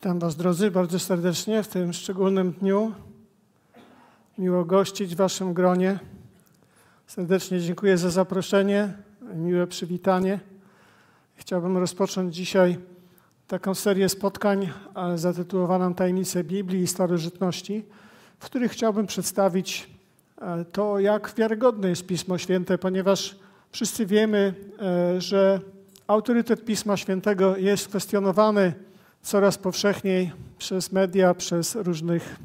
Witam Was, drodzy, bardzo serdecznie w tym szczególnym dniu. Miło gościć w Waszym gronie. Serdecznie dziękuję za zaproszenie, miłe przywitanie. Chciałbym rozpocząć dzisiaj taką serię spotkań zatytułowaną Tajemnice Biblii i Starożytności, w których chciałbym przedstawić e, to, jak wiarygodne jest Pismo Święte, ponieważ wszyscy wiemy, e, że autorytet Pisma Świętego jest kwestionowany coraz powszechniej przez media, przez różnych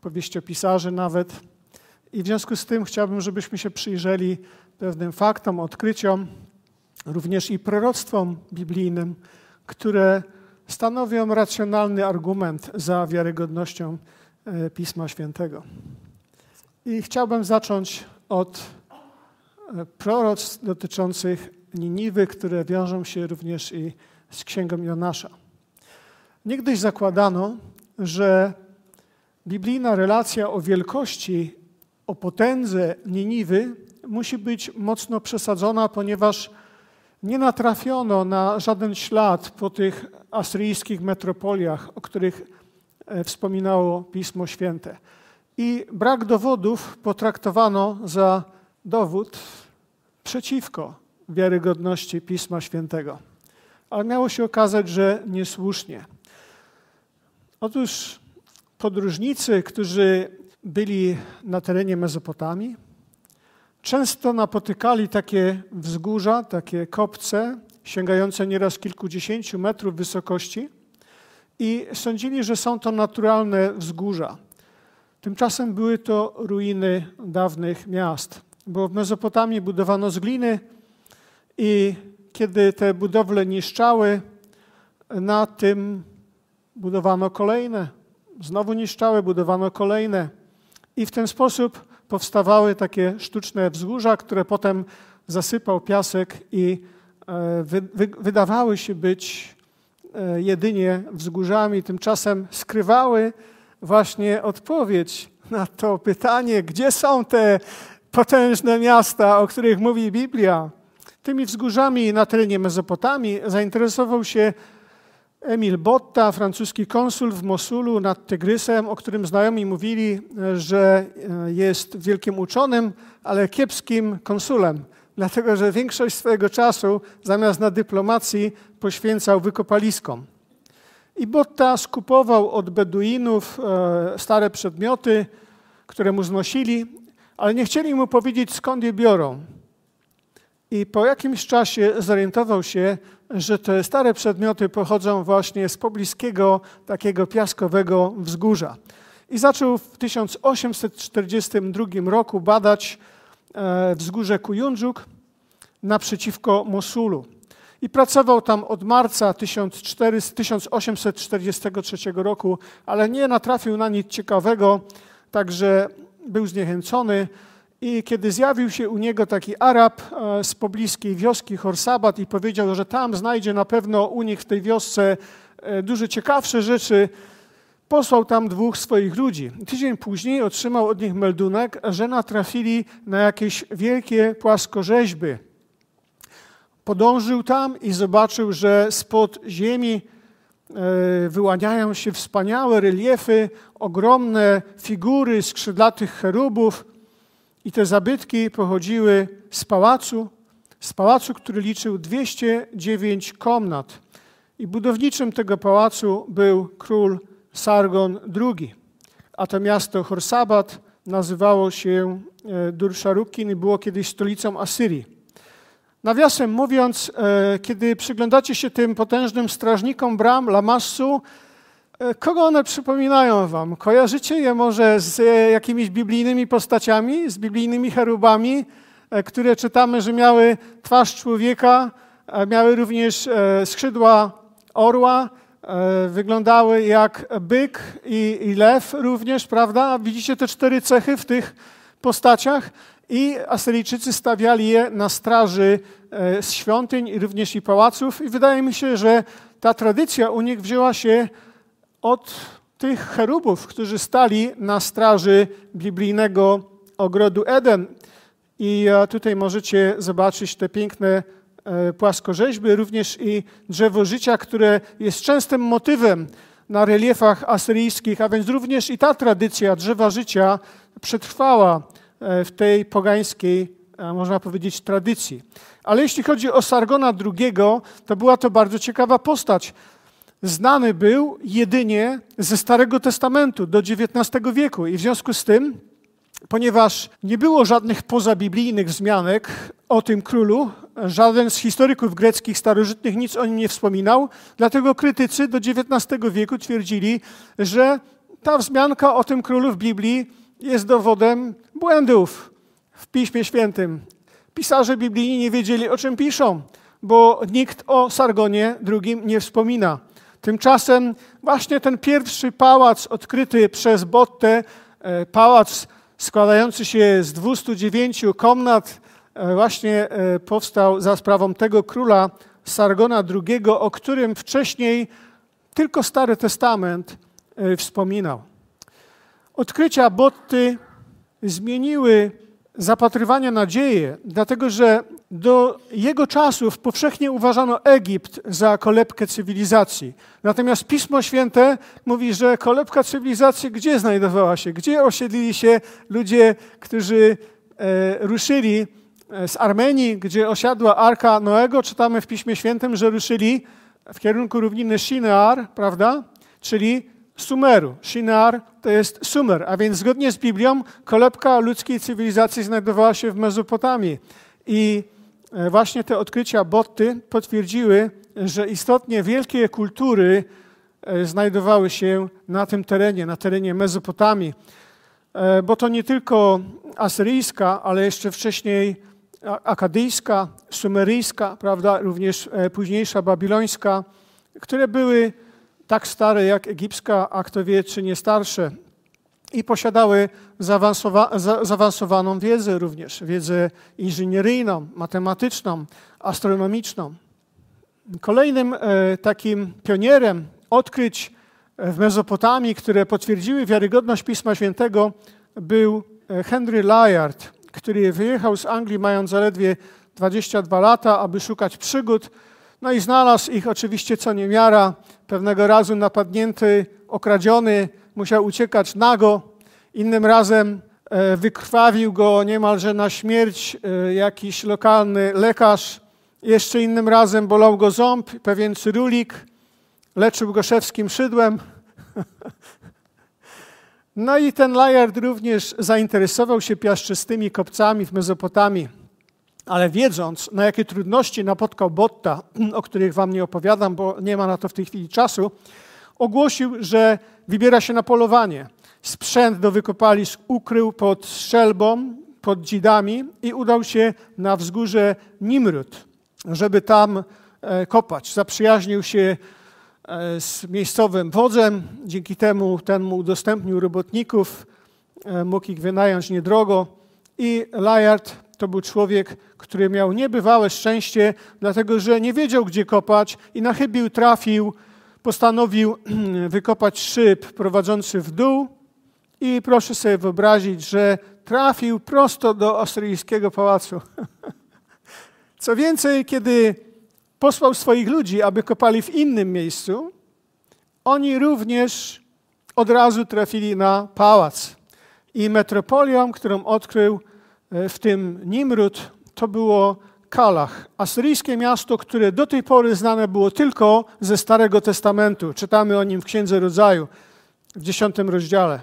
powieściopisarzy nawet. I w związku z tym chciałbym, żebyśmy się przyjrzeli pewnym faktom, odkryciom, również i proroctwom biblijnym, które stanowią racjonalny argument za wiarygodnością e, Pisma Świętego. I chciałbym zacząć od e, proroctw dotyczących Niniwy, które wiążą się również i z Księgą Jonasza. Niegdyś zakładano, że biblijna relacja o wielkości, o potędze Niniwy musi być mocno przesadzona, ponieważ nie natrafiono na żaden ślad po tych asyryjskich metropoliach, o których e, wspominało Pismo Święte. I brak dowodów potraktowano za dowód przeciwko wiarygodności Pisma Świętego. Ale miało się okazać, że niesłusznie. Otóż podróżnicy, którzy byli na terenie Mezopotamii, często napotykali takie wzgórza, takie kopce, sięgające nieraz kilkudziesięciu metrów wysokości i sądzili, że są to naturalne wzgórza. Tymczasem były to ruiny dawnych miast, bo w Mezopotamii budowano z gliny i kiedy te budowle niszczały, na tym budowano kolejne, znowu niszczały, budowano kolejne. I w ten sposób powstawały takie sztuczne wzgórza, które potem zasypał piasek i e, wy, wy, wydawały się być e, jedynie wzgórzami, tymczasem skrywały właśnie odpowiedź na to pytanie, gdzie są te potężne miasta, o których mówi Biblia. Tymi wzgórzami na terenie Mezopotamii zainteresował się Emil Botta, francuski konsul w Mosulu nad Tygrysem, o którym znajomi mówili, e, że e, jest wielkim uczonym, ale kiepskim konsulem, dlatego że większość swojego czasu zamiast na dyplomacji poświęcał wykopaliskom. I Botta skupował od Beduinów e, stare przedmioty, które mu znosili, ale nie chcieli mu powiedzieć skąd je biorą. I po jakimś czasie zorientował się, że te stare przedmioty pochodzą właśnie z pobliskiego takiego piaskowego wzgórza. I zaczął w 1842 roku badać e, wzgórze Kujundżuk naprzeciwko Mosulu. I pracował tam od marca 1843 roku, ale nie natrafił na nic ciekawego, także był zniechęcony. I kiedy zjawił się u niego taki Arab e, z pobliskiej wioski Horsabat i powiedział, że tam znajdzie na pewno u nich w tej wiosce e, dużo ciekawsze rzeczy, posłał tam dwóch swoich ludzi. Tydzień później otrzymał od nich meldunek, że natrafili na jakieś wielkie płaskorzeźby. Podążył tam i zobaczył, że spod ziemi e, wyłaniają się wspaniałe reliefy, ogromne figury skrzydlatych cherubów. I te zabytki pochodziły z pałacu, z pałacu, który liczył 209 komnat. I budowniczym tego pałacu był król Sargon II. A to miasto Horsabad nazywało się e, Durszarukin i było kiedyś stolicą Asyrii. Nawiasem mówiąc, e, kiedy przyglądacie się tym potężnym strażnikom bram Lamassu, E, kogo one przypominają wam? Kojarzycie je może z e, jakimiś biblijnymi postaciami, z biblijnymi cherubami, e, które czytamy, że miały twarz człowieka, miały również skrzydła orła, wyglądały jak byk i, i lew również, prawda? Widzicie te cztery cechy w tych postaciach? I Asyryjczycy stawiali je na straży świątyń i również i pałaców. I wydaje mi się, że ta tradycja u nich wzięła się od tych cherubów, którzy stali na straży biblijnego ogrodu Eden. I e, tutaj możecie zobaczyć te piękne e, płaskorzeźby, również i drzewo życia, które jest częstym motywem na reliefach asyryjskich, a więc również i ta tradycja drzewa życia przetrwała e, w tej pogańskiej, można powiedzieć, tradycji. Ale jeśli chodzi o Sargona II, to była to bardzo ciekawa postać znany był jedynie ze Starego Testamentu do XIX wieku i w związku z tym, ponieważ nie było żadnych pozabiblijnych wzmianek o tym królu, żaden z historyków greckich starożytnych nic o nim nie wspominał, dlatego krytycy do XIX wieku twierdzili, że ta wzmianka o tym królu w Biblii jest dowodem błędów w Piśmie Świętym. Pisarze biblijni nie wiedzieli, o czym piszą, bo nikt o Sargonie II nie wspomina. Tymczasem właśnie ten pierwszy pałac odkryty przez Botte, pałac składający się z 209 komnat, e, właśnie e, powstał za sprawą tego króla Sargona II, o którym wcześniej tylko Stary Testament e, wspominał. Odkrycia Botty zmieniły zapatrywanie nadzieje, dlatego że do jego czasów powszechnie uważano Egipt za kolebkę cywilizacji. Natomiast Pismo Święte mówi, że kolebka cywilizacji gdzie znajdowała się? Gdzie osiedlili się ludzie, którzy e, ruszyli e, z Armenii, gdzie osiadła Arka Noego? Czytamy w Piśmie Świętym, że ruszyli w kierunku równiny Shinar, prawda? Czyli Sumeru. Shinar to jest Sumer, a więc zgodnie z Biblią kolebka ludzkiej cywilizacji znajdowała się w Mezopotamii. I E, właśnie te odkrycia Botty potwierdziły, że istotnie wielkie kultury e, znajdowały się na tym terenie, na terenie Mezopotamii. E, bo to nie tylko asyryjska, ale jeszcze wcześniej akadyjska, sumeryjska, prawda, również późniejsza babilońska, które były tak stare jak egipska, a kto wie, czy nie starsze i posiadały zaawansowa za zaawansowaną wiedzę również, wiedzę inżynieryjną, matematyczną, astronomiczną. Kolejnym e, takim pionierem odkryć e, w Mezopotamii, które potwierdziły wiarygodność Pisma Świętego, był e, Henry Lyard, który wyjechał z Anglii mając zaledwie 22 lata, aby szukać przygód. No i znalazł ich oczywiście co niemiara, pewnego razu napadnięty, okradziony musiał uciekać nago. Innym razem e, wykrwawił go niemalże na śmierć e, jakiś lokalny lekarz. Jeszcze innym razem bolał go ząb, pewien cyrulik. Leczył go szewskim szydłem. No i ten Layard również zainteresował się piaszczystymi kopcami w Mezopotamii, ale wiedząc, na jakie trudności napotkał Botta, o których wam nie opowiadam, bo nie ma na to w tej chwili czasu, ogłosił, że wybiera się na polowanie. Sprzęt do wykopalisk ukrył pod strzelbą, pod dzidami i udał się na wzgórze Nimrut, żeby tam e, kopać. Zaprzyjaźnił się e, z miejscowym wodzem, dzięki temu ten mu udostępnił robotników, e, mógł ich wynająć niedrogo i Layard to był człowiek, który miał niebywałe szczęście, dlatego że nie wiedział, gdzie kopać i na chybił trafił postanowił wykopać szyb prowadzący w dół i proszę sobie wyobrazić, że trafił prosto do australijskiego pałacu. Co więcej, kiedy posłał swoich ludzi, aby kopali w innym miejscu, oni również od razu trafili na pałac. I metropolią, którą odkrył e, w tym Nimrud, to było Kalach, asyryjskie miasto, które do tej pory znane było tylko ze Starego Testamentu. Czytamy o nim w Księdze Rodzaju w dziesiątym rozdziale.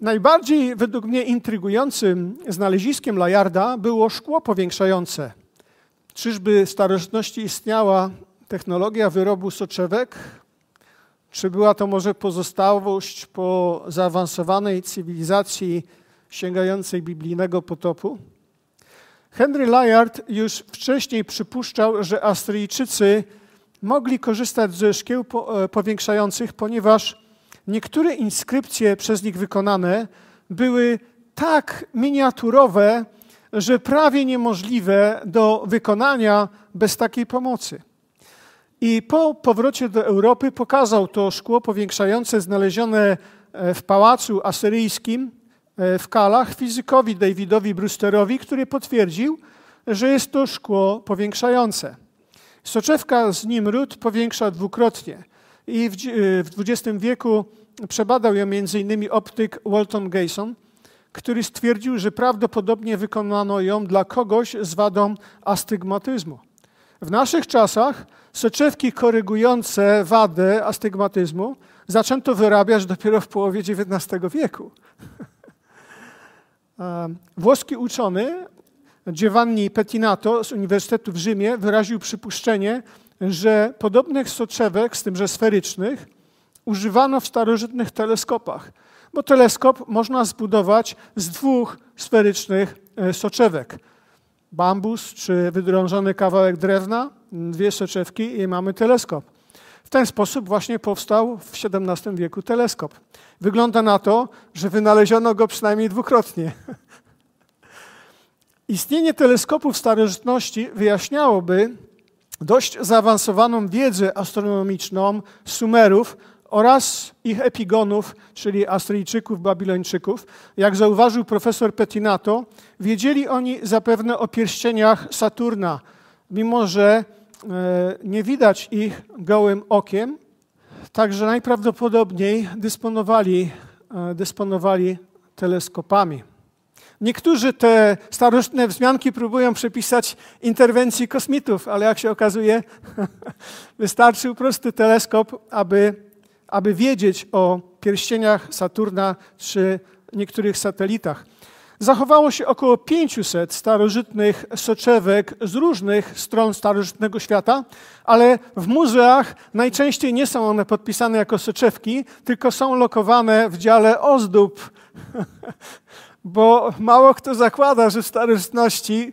Najbardziej według mnie intrygującym znaleziskiem Lajarda było szkło powiększające. Czyżby w starożytności istniała technologia wyrobu soczewek? Czy była to może pozostałość po zaawansowanej cywilizacji sięgającej biblijnego potopu? Henry Layard już wcześniej przypuszczał, że Asyryjczycy mogli korzystać ze szkieł e, powiększających, ponieważ niektóre inskrypcje przez nich wykonane były tak miniaturowe, że prawie niemożliwe do wykonania bez takiej pomocy. I po powrocie do Europy pokazał to szkło powiększające znalezione e, w pałacu asyryjskim E, w Kalach fizykowi Davidowi Brewsterowi, który potwierdził, że jest to szkło powiększające. Soczewka z Nimrud powiększa dwukrotnie i w, e, w XX wieku przebadał ją m.in. optyk Walton Gayson, który stwierdził, że prawdopodobnie wykonano ją dla kogoś z wadą astygmatyzmu. W naszych czasach soczewki korygujące wadę astygmatyzmu zaczęto wyrabiać dopiero w połowie XIX wieku. E, włoski uczony Giovanni Pettinato z Uniwersytetu w Rzymie wyraził przypuszczenie, że podobnych soczewek, z tym że sferycznych, używano w starożytnych teleskopach, bo teleskop można zbudować z dwóch sferycznych e, soczewek. Bambus czy wydrążony kawałek drewna, dwie soczewki i mamy teleskop. W ten sposób właśnie powstał w XVII wieku teleskop. Wygląda na to, że wynaleziono go przynajmniej dwukrotnie. Istnienie teleskopu w starożytności wyjaśniałoby dość zaawansowaną wiedzę astronomiczną Sumerów oraz ich epigonów, czyli Asyryjczyków, Babilończyków. Jak zauważył profesor Petinato, wiedzieli oni zapewne o pierścieniach Saturna, mimo że E, nie widać ich gołym okiem, także najprawdopodobniej dysponowali, e, dysponowali teleskopami. Niektórzy te starożytne wzmianki próbują przypisać interwencji kosmitów, ale jak się okazuje, wystarczył prosty teleskop, aby, aby wiedzieć o pierścieniach Saturna czy niektórych satelitach zachowało się około 500 starożytnych soczewek z różnych stron starożytnego świata, ale w muzeach najczęściej nie są one podpisane jako soczewki, tylko są lokowane w dziale ozdób. Bo mało kto zakłada, że w starożytności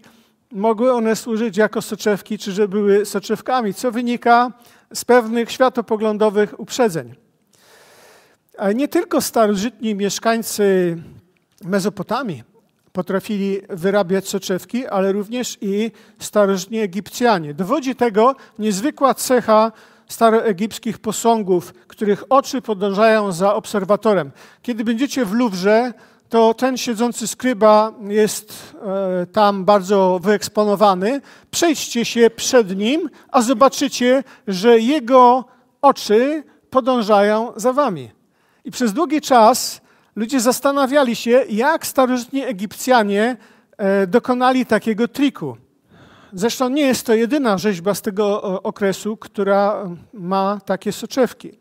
mogły one służyć jako soczewki, czy że były soczewkami, co wynika z pewnych światopoglądowych uprzedzeń. nie tylko starożytni mieszkańcy Mezopotamii potrafili wyrabiać soczewki, ale również i starożytni Egipcjanie. Dowodzi tego niezwykła cecha staroegipskich posągów, których oczy podążają za obserwatorem. Kiedy będziecie w Luwrze, to ten siedzący skryba jest e, tam bardzo wyeksponowany. Przejdźcie się przed nim, a zobaczycie, że jego oczy podążają za wami. I przez długi czas ludzie zastanawiali się, jak starożytni Egipcjanie e, dokonali takiego triku. Zresztą nie jest to jedyna rzeźba z tego okresu, która ma takie soczewki,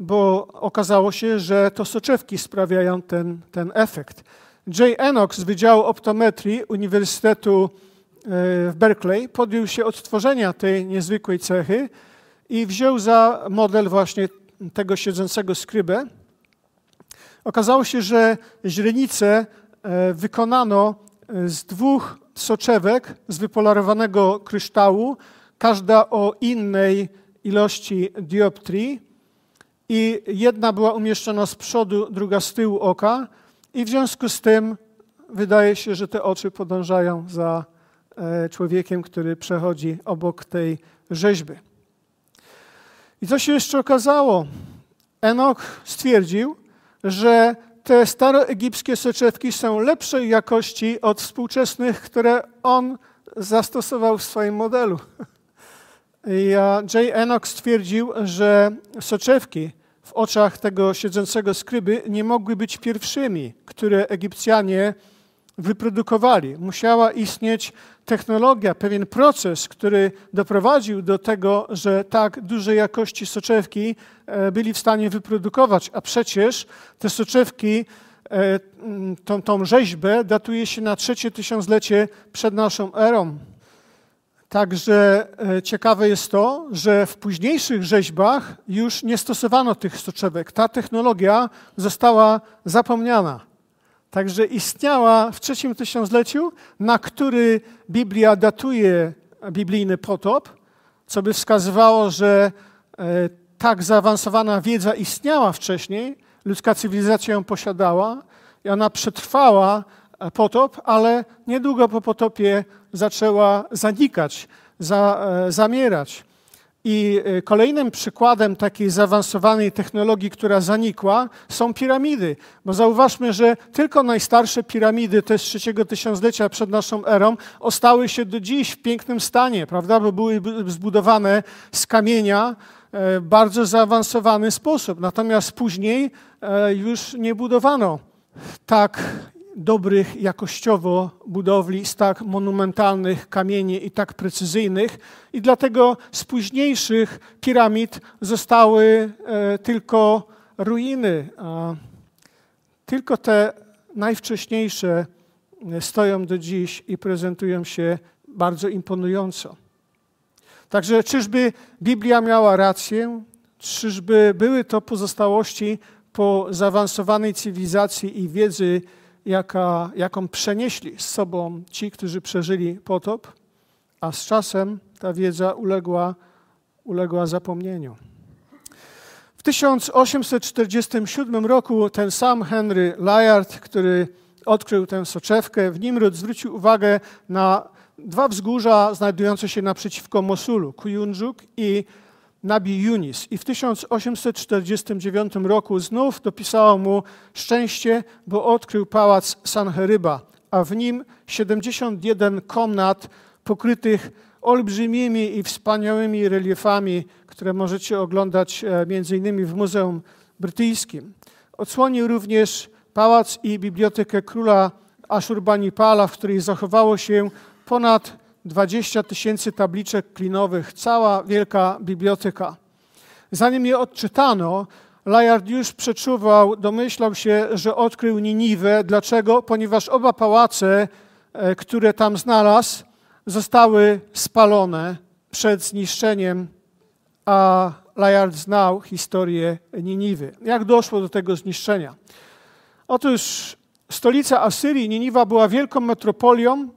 bo okazało się, że to soczewki sprawiają ten, ten efekt. Jay Enox z Wydziału Optometrii Uniwersytetu e, w Berkeley podjął się odtworzenia tej niezwykłej cechy i wziął za model właśnie tego siedzącego skrybę. Okazało się, że źrenice e, wykonano e, z dwóch soczewek z wypolarowanego kryształu, każda o innej ilości dioptrii i jedna była umieszczona z przodu, druga z tyłu oka i w związku z tym wydaje się, że te oczy podążają za e, człowiekiem, który przechodzi obok tej rzeźby. I co się jeszcze okazało? Enok stwierdził, że te staroegipskie soczewki są lepszej jakości od współczesnych, które on zastosował w swoim modelu. Jay Enoch stwierdził, że soczewki w oczach tego siedzącego skryby nie mogły być pierwszymi, które Egipcjanie wyprodukowali. Musiała istnieć technologia, pewien proces, który doprowadził do tego, że tak dużej jakości soczewki e, byli w stanie wyprodukować. A przecież te soczewki, e, tą, tą rzeźbę datuje się na trzecie tysiąclecie przed naszą erą. Także e, ciekawe jest to, że w późniejszych rzeźbach już nie stosowano tych soczewek. Ta technologia została zapomniana. Także istniała w trzecim tysiącleciu, na który Biblia datuje biblijny potop, co by wskazywało, że e, tak zaawansowana wiedza istniała wcześniej, ludzka cywilizacja ją posiadała i ona przetrwała e, potop, ale niedługo po potopie zaczęła zanikać, za, e, zamierać. I y, kolejnym przykładem takiej zaawansowanej technologii, która zanikła, są piramidy. Bo zauważmy, że tylko najstarsze piramidy, te z trzeciego tysiąclecia przed naszą erą, ostały się do dziś w pięknym stanie, prawda? Bo były zbudowane z kamienia w e, bardzo zaawansowany sposób. Natomiast później e, już nie budowano tak dobrych jakościowo budowli z tak monumentalnych kamieni i tak precyzyjnych i dlatego z późniejszych piramid zostały e, tylko ruiny. Tylko te najwcześniejsze e, stoją do dziś i prezentują się bardzo imponująco. Także czyżby Biblia miała rację? Czyżby były to pozostałości po zaawansowanej cywilizacji i wiedzy jaka, jaką przenieśli z sobą ci, którzy przeżyli potop, a z czasem ta wiedza uległa, uległa zapomnieniu. W 1847 roku ten sam Henry Layard, który odkrył tę soczewkę, w Nimrud zwrócił uwagę na dwa wzgórza znajdujące się naprzeciwko Mosulu, Kujundżuk i Nabi Yunis i w 1849 roku znów dopisało mu szczęście, bo odkrył pałac Sanheryba, a w nim 71 komnat pokrytych olbrzymimi i wspaniałymi reliefami, które możecie oglądać e, m.in. w Muzeum Brytyjskim. Odsłonił również pałac i bibliotekę króla Ashurbanipala, w której zachowało się ponad 20 tysięcy tabliczek klinowych, cała wielka biblioteka. Zanim je odczytano, Layard już przeczuwał, domyślał się, że odkrył Niniwę. Dlaczego? Ponieważ oba pałace, e, które tam znalazł, zostały spalone przed zniszczeniem, a Layard znał historię Niniwy. Jak doszło do tego zniszczenia? Otóż stolica Asyrii, Niniwa, była wielką metropolią,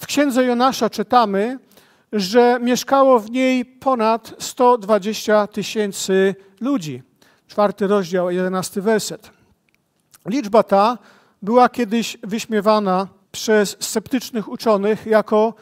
w księdze Jonasza czytamy, że mieszkało w niej ponad 120 tysięcy ludzi. Czwarty rozdział, jedenasty werset. Liczba ta była kiedyś wyśmiewana przez sceptycznych uczonych jako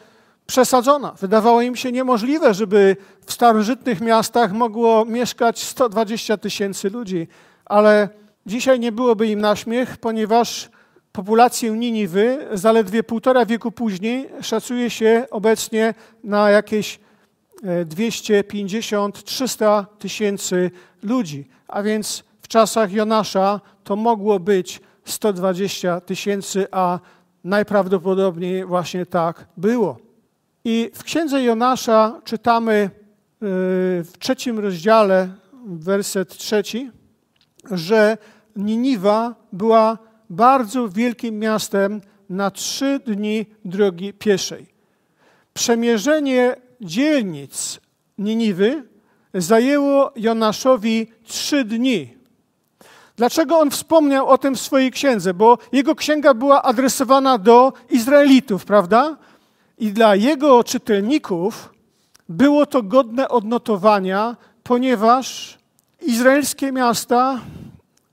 przesadzona. Wydawało im się niemożliwe, żeby w starożytnych miastach mogło mieszkać 120 tysięcy ludzi, ale dzisiaj nie byłoby im na śmiech, ponieważ Populację Niniwy zaledwie półtora wieku później szacuje się obecnie na jakieś 250-300 e, tysięcy ludzi, a więc w czasach Jonasza to mogło być 120 tysięcy, a najprawdopodobniej właśnie tak było. I w księdze Jonasza czytamy e, w trzecim rozdziale, werset trzeci, że Niniwa była bardzo wielkim miastem na trzy dni drogi pieszej. Przemierzenie dzielnic Niniwy zajęło Jonaszowi trzy dni. Dlaczego on wspomniał o tym w swojej księdze? Bo jego księga była adresowana do Izraelitów, prawda? I dla jego czytelników było to godne odnotowania, ponieważ izraelskie miasta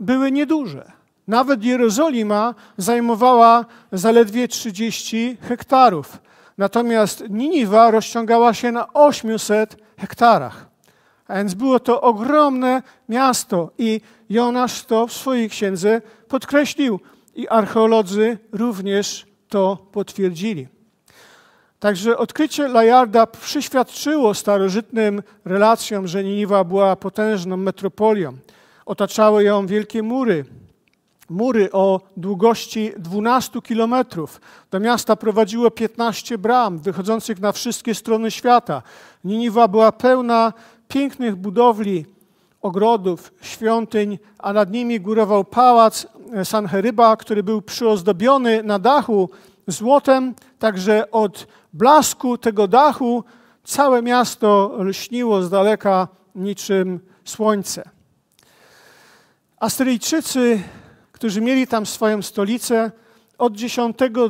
były nieduże. Nawet Jerozolima zajmowała zaledwie 30 hektarów, natomiast Niniwa rozciągała się na 800 hektarach. A więc było to ogromne miasto i Jonasz to w swojej księdze podkreślił i archeolodzy również to potwierdzili. Także odkrycie Layarda przyświadczyło starożytnym relacjom, że Niniwa była potężną metropolią. Otaczały ją wielkie mury, mury o długości 12 kilometrów. Do miasta prowadziło 15 bram wychodzących na wszystkie strony świata. Niniwa była pełna pięknych budowli, ogrodów, świątyń, a nad nimi górował pałac e, Sanheryba, który był przyozdobiony na dachu złotem, także od blasku tego dachu całe miasto lśniło z daleka niczym słońce. Asyryjczycy którzy mieli tam swoją stolicę, od X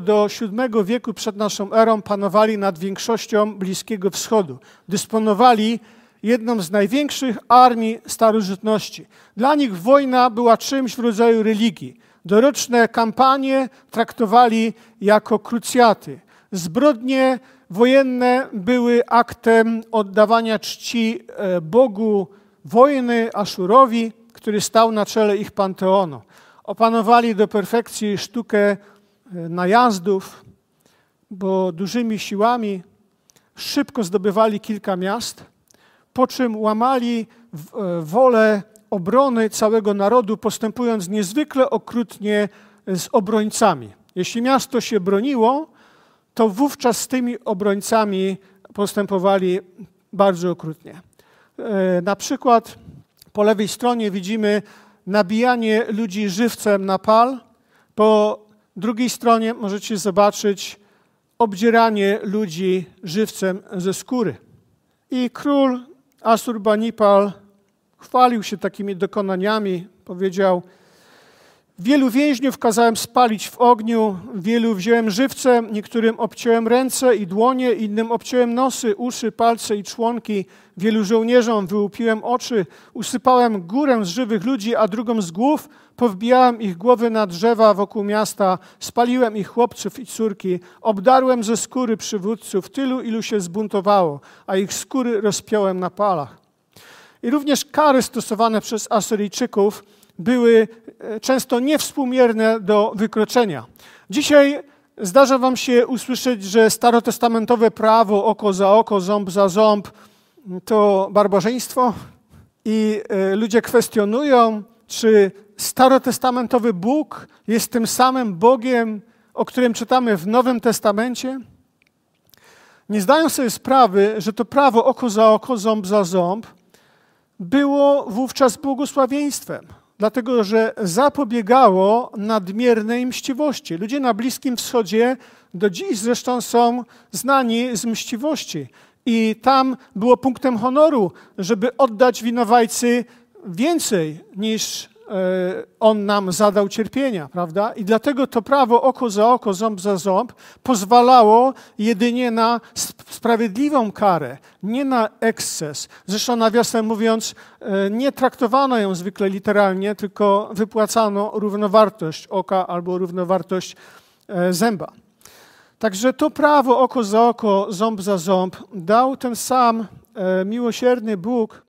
do VII wieku przed naszą erą panowali nad większością Bliskiego Wschodu. Dysponowali jedną z największych armii starożytności. Dla nich wojna była czymś w rodzaju religii. Doroczne kampanie traktowali jako krucjaty. Zbrodnie wojenne były aktem oddawania czci e, Bogu wojny Aszurowi, który stał na czele ich panteonu. Opanowali do perfekcji sztukę e, najazdów, bo dużymi siłami szybko zdobywali kilka miast, po czym łamali e, wolę obrony całego narodu, postępując niezwykle okrutnie z obrońcami. Jeśli miasto się broniło, to wówczas z tymi obrońcami postępowali bardzo okrutnie. E, na przykład po lewej stronie widzimy nabijanie ludzi żywcem na pal. Po drugiej stronie możecie zobaczyć obdzieranie ludzi żywcem ze skóry. I król Asurbanipal chwalił się takimi dokonaniami, powiedział – Wielu więźniów kazałem spalić w ogniu, wielu wziąłem żywce, niektórym obciąłem ręce i dłonie, innym obciąłem nosy, uszy, palce i członki. Wielu żołnierzom wyłupiłem oczy, usypałem górę z żywych ludzi, a drugą z głów, powbijałem ich głowy na drzewa wokół miasta, spaliłem ich chłopców i córki, obdarłem ze skóry przywódców tylu, ilu się zbuntowało, a ich skóry rozpiąłem na palach. I również kary stosowane przez Asyryjczyków – były e, często niewspółmierne do wykroczenia. Dzisiaj zdarza wam się usłyszeć, że starotestamentowe prawo oko za oko, ząb za ząb to barbarzyństwo i e, ludzie kwestionują, czy starotestamentowy Bóg jest tym samym Bogiem, o którym czytamy w Nowym Testamencie. Nie zdają sobie sprawy, że to prawo oko za oko, ząb za ząb było wówczas błogosławieństwem dlatego że zapobiegało nadmiernej mściwości. Ludzie na Bliskim Wschodzie do dziś zresztą są znani z mściwości. I tam było punktem honoru, żeby oddać winowajcy więcej niż E, on nam zadał cierpienia, prawda? I dlatego to prawo oko za oko, ząb za ząb pozwalało jedynie na sprawiedliwą karę, nie na eksces. Zresztą nawiasem mówiąc, e, nie traktowano ją zwykle literalnie, tylko wypłacano równowartość oka albo równowartość e, zęba. Także to prawo oko za oko, ząb za ząb dał ten sam miłosierny Bóg